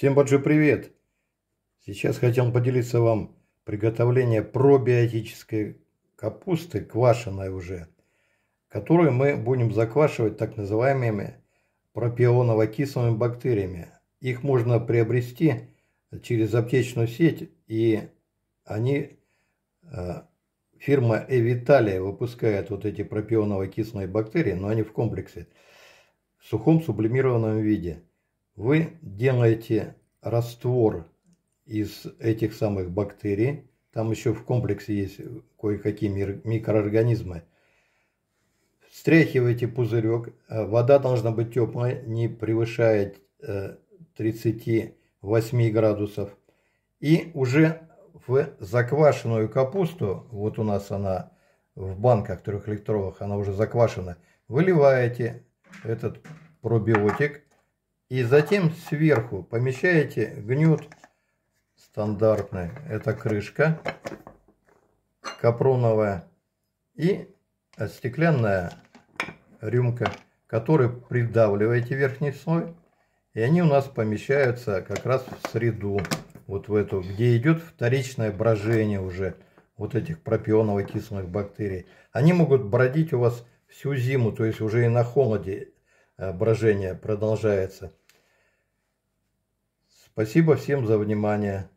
Всем большой привет! Сейчас хотел поделиться вам приготовление пробиотической капусты, квашеной уже, которую мы будем заквашивать так называемыми пропионово-кислыми бактериями. Их можно приобрести через аптечную сеть, и они, э, фирма Эвиталия выпускает вот эти пропионово-кислые бактерии, но они в комплексе, в сухом сублимированном виде – вы делаете раствор из этих самых бактерий. Там еще в комплексе есть кое-какие микроорганизмы. Встряхиваете пузырек. Э, вода должна быть теплая, не превышает 38 э, градусов. И уже в заквашенную капусту, вот у нас она в банках трехлитровых, она уже заквашена, выливаете этот пробиотик и затем сверху помещаете гнет стандартный. Это крышка капроновая и стеклянная рюмка, которой придавливаете верхний слой. И они у нас помещаются как раз в среду, вот в эту, где идет вторичное брожение уже вот этих пропионово-кислых бактерий. Они могут бродить у вас всю зиму, то есть уже и на холоде э, брожение продолжается. Спасибо всем за внимание.